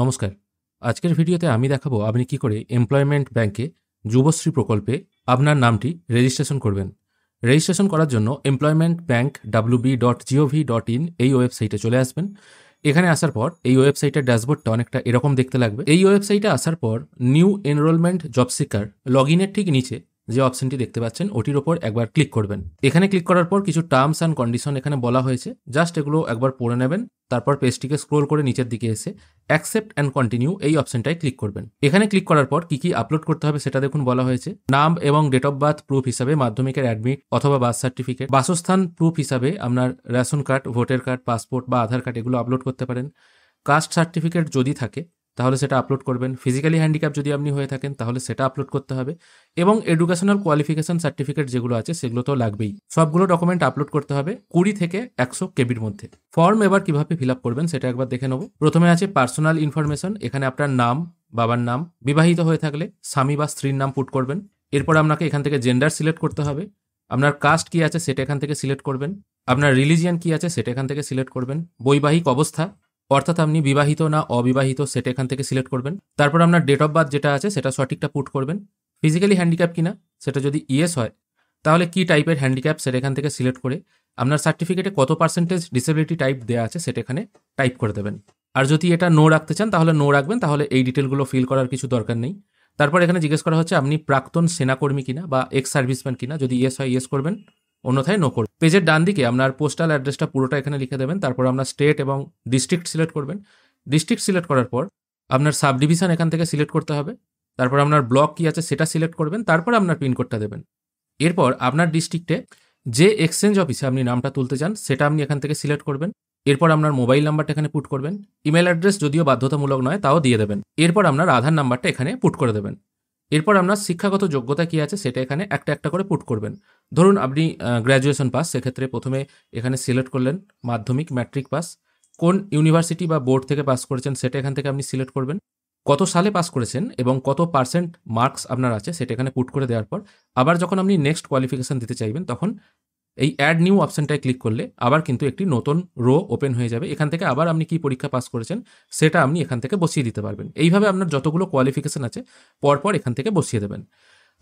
নমস্কার আজকের ভিডিওতে আমি দেখাবো আপনি কি করে এমপ্লয়মেন্ট ব্যাংকে যুবশ্রী প্রকল্পে আপনার নামটি রেজিস্ট্রেশন করবেন রেজিস্ট্রেশন করার জন্য employment bank WB dot GOV dot in এই ওয়েবসাইটে চলে আসবেন এখানে আসার পর এই ওয়েবসাইটের ড্যাশবোর্ডটা অনেকটা এরকম দেখতে লাগবে এই ওয়েবসাইটে আসার পর new enrolment job seeker log ইনের ঠিক নিচে যে অপশনটি দেখতে পাচ্ছেন ওটির ওপর একবার ক্লিক করবেন এখানে ক্লিক করার পর কিছু টার্মস অ্যান্ড কন্ডিশন এখানে বলা হয়েছে জাস্ট এগুলো একবার পড়ে নেবেন তারপর পেজটিকে স্ক্রোল করে নিচের দিকে এসে অ্যাকসেপ্ট অ্যান্ড কন্টিনিউ এই অপশনটায় ক্লিক করবেন এখানে ক্লিক করার পর কি কি আপলোড করতে হবে সেটা দেখুন বলা হয়েছে নাম এবং ডেট অফ বার্থ প্রুফ হিসাবে মাধ্যমিকের অ্যাডমিট অথবা বার্থ সার্টিফিকেট বাসস্থান প্রুফ হিসাবে আপনার ration card voter card passport বা আধার কার্ড এগুলো আপলোড করতে পারেন কাস্ট সার্টিফিকেট যদি থাকে তাহলে সেটা আপলোড করবেন ফিজিক্যালি হ্যান্ডিক্যাপ যদি আপনি হয়ে থাকেন তাহলে সেটা আপলোড করতে হবে এবং এডুকেশনাল কোয়ালিফিকেশন সার্টিফিকেট যেগুলো আছে সেগুলো তো লাগবেই সবগুলো ডকুমেন্ট আপলোড করতে হবে কুড়ি থেকে একশো কেবির মধ্যে ফর্ম এবার কিভাবে ফিল আপ করবেন সেটা একবার দেখে নেব প্রথমে আছে পার্সোনাল ইনফরমেশন এখানে আপনার নাম বাবার নাম বিবাহিত হয়ে থাকলে স্বামী বা স্ত্রীর নাম পুট করবেন এরপর আপনাকে এখান থেকে জেন্ডার সিলেক্ট করতে হবে আপনার কাস্ট কি আছে সেটা এখান থেকে সিলেক্ট করবেন আপনার রিলিজিয়ান কি আছে সেটা এখান থেকে সিলেক্ট করবেন বৈবাহিক অবস্থা অর্থাৎ আপনি বিবাহিত না অবিবাহিত সেটা এখান থেকে সিলেক্ট করবেন তারপর আপনার ডেট অফ বার্থ যেটা আছে সেটা সঠিকটা পুট করবেন ফিজিক্যালি হ্যান্ডিক্যাপ কিনা সেটা যদি ইয়েস হয় তাহলে কি টাইপের হ্যান্ডিক্যাপ সেটা এখান থেকে সিলেক্ট করে আপনার সার্টিফিকেটে কত পার্সেন্টেজ ডিসেবিলিটি টাইপ দেওয়া আছে সেটা এখানে টাইপ করে দেবেন আর যদি এটা নো রাখতে চান তাহলে নো রাখবেন তাহলে এই ডিটেলগুলো ফিল করার কিছু দরকার নেই তারপর এখানে জিজ্ঞেস করা হচ্ছে আপনি প্রাক্তন সেনাকর্মী কিনা বা এক্স সার্ভিসম্যান কিনা যদি ইয়েস হয় ইয়েস করবেন অন্যথায় নো করবেন পেজের ডান দিকে আপনার পোস্টাল অ্যাড্রেসটা পুরোটা এখানে লিখে দেবেন তারপর আপনার স্টেট এবং ডিস্ট্রিক্ট সিলেক্ট করবেন ডিস্ট্রিক্ট সিলেক্ট করার পর আপনার সাব ডিভিশন এখান থেকে সিলেক্ট করতে হবে তারপর আপনার ব্লক কি আছে সেটা সিলেক্ট করবেন তারপর আপনার পিনকোডটা দেবেন এরপর আপনার ডিস্ট্রিক্টে যে এক্সচেঞ্জ অফিসে আপনি নামটা তুলতে চান সেটা আপনি এখান থেকে সিলেক্ট করবেন এরপর আপনার মোবাইল নাম্বারটা এখানে পুট করবেন ইমেল অ্যাড্রেস যদিও বাধ্যতামূলক নয় তাও দিয়ে দেবেন এরপর আপনার আধার নাম্বারটা এখানে পুট করে দেবেন এরপর আপনার শিক্ষাগত যোগ্যতা কি আছে সেটা এখানে একটা একটা করে পুট করবেন ধরুন আপনি গ্র্যাজুয়েশন পাস সেক্ষেত্রে প্রথমে এখানে সিলেক্ট করলেন মাধ্যমিক ম্যাট্রিক পাস কোন ইউনিভার্সিটি বা বোর্ড থেকে পাস করেছেন সেটা এখান থেকে আপনি সিলেক্ট করবেন কত সালে পাস করেছেন এবং কত পার্সেন্ট মার্কস আপনার আছে সেটা এখানে পুট করে দেওয়ার পর আবার যখন আপনি নেক্সট কোয়ালিফিকেশান দিতে চাইবেন তখন এই অ্যাড নিউ অপশানটায় ক্লিক করলে আবার কিন্তু একটি নতুন রো ওপেন হয়ে যাবে এখান থেকে আবার আপনি কি পরীক্ষা পাস করেছেন সেটা আপনি এখান থেকে বসিয়ে দিতে পারবেন এইভাবে আপনার যতগুলো কোয়ালিফিকেশান আছে পরপর এখান থেকে বসিয়ে দেবেন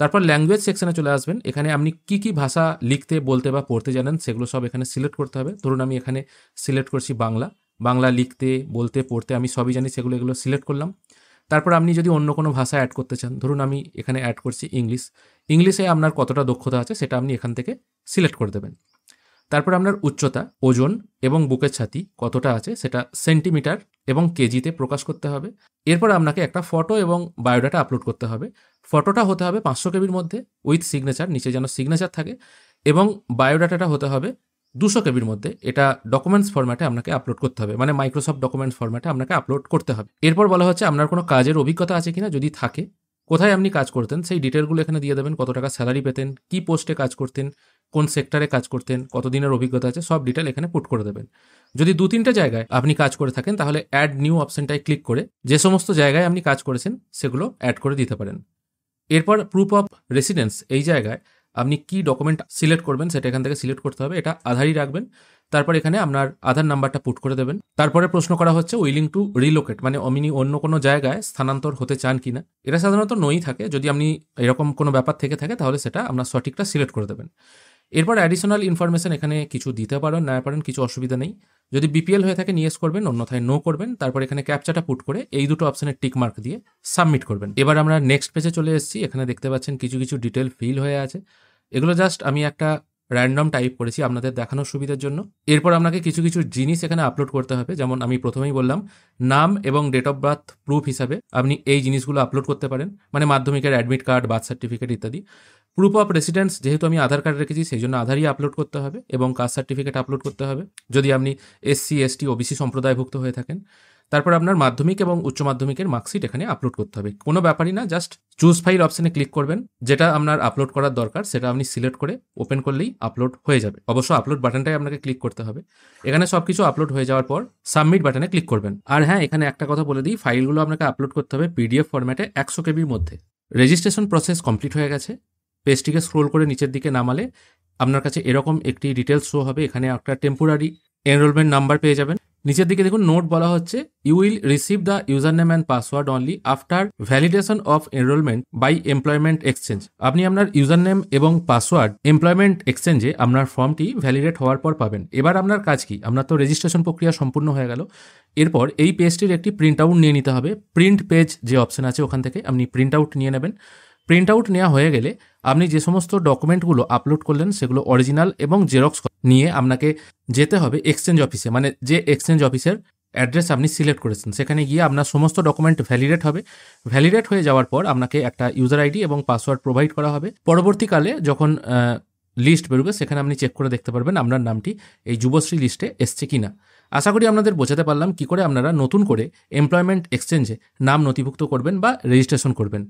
তারপর ল্যাঙ্গুয়েজ সেকশনে চলে আসবেন এখানে আপনি কি কি ভাষা লিখতে বলতে বা পড়তে জানেন সেগুলো সব এখানে সিলেক্ট করতে হবে ধরুন আমি এখানে সিলেক্ট করছি বাংলা বাংলা লিখতে বলতে পড়তে আমি সবই জানি সেগুলো এগুলো সিলেক্ট করলাম তারপর আপনি যদি অন্য কোনো ভাষা অ্যাড করতে চান ধরুন আমি এখানে অ্যাড করছি ইংলিশ ইংলিশে আপনার কতটা দক্ষতা আছে সেটা আপনি এখান থেকে সিলেক্ট করে দেবেন তারপর আপনার উচ্চতা ওজন এবং বুকের ছাতি কতটা আছে সেটা সেন্টিমিটার এবং কেজিতে প্রকাশ করতে হবে এরপর আপনাকে একটা ফটো এবং বায়োডাটা আপলোড করতে হবে ফটোটা হতে হবে পাঁচশো কেবির মধ্যে উইথ সিগনেচার নিচে যেন সিগনেচার থাকে এবং বায়োডাটাটা হতে হবে দুশো কেবির মধ্যে এটা ডকুমেন্টস ফরম্যাটে আপনাকে আপলোড করতে হবে মানে মাইক্রোসফট ডকুমেন্টস ফরম্যাটে আপনাকে আপলোড করতে হবে এরপর বলা হচ্ছে আপনার কোনো কাজের অভিজ্ঞতা আছে কিনা যদি থাকে কোথায় আপনি কাজ করতেন সেই ডিটেলগুলো এখানে দিয়ে দেবেন কত টাকা স্যালারি পেতেন কি পোস্টে কাজ করতেন কোন সেক্টরে কাজ করতেন কতদিনের অভিজ্ঞতা আছে সব ডিটেল এখানে পুট করে দেবেন যদি দু তিনটে জায়গায় আপনি কাজ করে থাকেন তাহলে অ্যাড নিউ অপশনটায় ক্লিক করে যে সমস্ত জায়গায় আপনি কাজ করেছেন সেগুলো অ্যাড করে দিতে পারেন এরপর প্রুফ অফ রেসিডেন্স এই জায়গায় আপনি কি ডকুমেন্ট সিলেক্ট করবেন সেটা এখান থেকে সিলেক্ট করতে হবে এটা আধারই রাখবেন তারপর এখানে আপনার আধার নাম্বারটা পুট করে দেবেন তারপরে প্রশ্ন করা হচ্ছে উইলিং টু রিলোকেট মানে অমিনি অন্য কোনো জায়গায় স্থানান্তর হতে চান কিনা এটা সাধারণত নই থাকে যদি আপনি এরকম কোনো ব্যাপার থেকে থাকে তাহলে সেটা আপনার সঠিকটা সিলেক্ট করে দেবেন এরপর অ্যাডিশনাল ইনফরমেশন এখানে কিছু দিতে পারেন না পারেন কিছু অসুবিধা নেই যদি বিপিএল হয়ে থাকে নিয়েস করবেন অন্যথায় নো করবেন তারপর এখানে ক্যাপচাটা পুট করে এই দুটো অপশনের টিক মার্ক দিয়ে সাবমিট করবেন এবার আমরা নেক্সট পেজে চলে এসেছি এখানে দেখতে পাচ্ছেন কিছু কিছু ডিটেল ফিল হয়ে আছে এগুলো জাস্ট আমি একটা র্যান্ডম টাইপ করেছি আপনাদের দেখানোর সুবিধার জন্য এরপর আপনাকে কিছু কিছু জিনিস এখানে আপলোড করতে হবে যেমন আমি প্রথমেই বললাম নাম এবং ডেট অফ বার্থ প্রুফ হিসাবে আপনি এই জিনিসগুলো আপলোড করতে পারেন মানে মাধ্যমিকের অ্যাডমিট কার্ড বার্থ সার্টিফিকেট ইত্যাদি প্রুফ অফ রেসিডেন্স যেহেতু আমি আধার কার্ড রেখেছি সেই জন্য আধারই আপলোড করতে হবে এবং কাস্ট সার্টিফিকেট আপলোড করতে হবে যদি আপনি এসসি এসটি ওবিসি সম্প্রদায়ভুক্ত হয়ে থাকেন তারপর আপনার মাধ্যমিক এবং উচ্চ মাধ্যমিকের মার্কশিট এখানে আপলোড করতে হবে কোনো ব্যাপারই না জাস্ট চুজ ফাইল অপশানে ক্লিক করবেন যেটা আপনার আপলোড করার দরকার সেটা আপনি সিলেক্ট করে ওপেন করলেই আপলোড হয়ে যাবে অবশ্য আপলোড বাটনটাই আপনাকে ক্লিক করতে হবে এখানে সব কিছু আপলোড হয়ে যাওয়ার পর সাবমিট বাটনে ক্লিক করবেন আর হ্যাঁ এখানে একটা কথা বলে দিই ফাইলগুলো আপনাকে আপলোড করতে হবে পিডিএফ ফরম্যাটে একশো কেবির মধ্যে রেজিস্ট্রেশন প্রসেস কমপ্লিট হয়ে গেছে পেজটিকে স্ক্রোল করে নিচের দিকে নামালে আপনার কাছে এরকম একটি ডিটেলস শো হবে এখানে একটা টেম্পোরারি এনরোলমেন্ট নাম্বার পেয়ে যাবেন নিচের দিকে দেখুন নোট বলা হচ্ছে you will receive the user name and password only after validation of enrolment by employment exchange আপনি আপনার ইউজার নেম এবং পাসওয়ার্ড এমপ্লয়মেন্ট এক্সচেঞ্জে আপনার ফর্মটি ভ্যালিডেট হওয়ার পর পাবেন এবার আপনার কাজ কি আপনার তো রেজিস্ট্রেশন প্রক্রিয়া সম্পূর্ণ হয়ে গেল এরপর এই পেজটির একটি প্রিন্ট আউট নিয়ে নিতে হবে প্রিন্ট পেজ যে অপশন আছে ওখান থেকে আপনি প্রিন্ট আউট নিয়ে নেবেন প্রিন্ট আউট নেওয়া হয়ে গেলে আপনি যে সমস্ত ডকুমেন্টগুলো আপলোড করলেন সেগুলো অরিজিনাল এবং জেরক্স নিয়ে আপনাকে যেতে হবে এক্সচেঞ্জ অফিসে মানে যে এক্সচেঞ্জ অফিসের অ্যাড্রেস আপনি সিলেক্ট করেছেন সেখানে গিয়ে আপনার সমস্ত ডকুমেন্ট ভ্যালিডেট হবে ভ্যালিডেট হয়ে যাওয়ার পর আপনাকে একটা ইউজার আইডি এবং পাসওয়ার্ড প্রোভাইড করা হবে পরবর্তীকালে যখন লিস্ট বেরোবে সেখানে আপনি চেক করে দেখতে পারবেন আপনার নামটি এই যুবশ্রী লিস্টে এসছে কি না আশা করি আপনাদের বোঝাতে পারলাম কি করে আপনারা নতুন করে এমপ্লয়মেন্ট এক্সচেঞ্জে নাম নথিভুক্ত করবেন বা রেজিস্ট্রেশন করবেন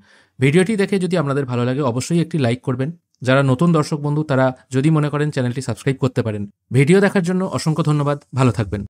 ভিডিওটি দেখে যদি আপনাদের ভালো লাগে অবশ্যই একটি লাইক করবেন যারা নতুন দর্শক বন্ধু তারা যদি মনে করেন চ্যানেলটি সাবস্ক্রাইব করতে পারেন ভিডিও দেখার জন্য অসংখ্য ধন্যবাদ ভালো থাকবেন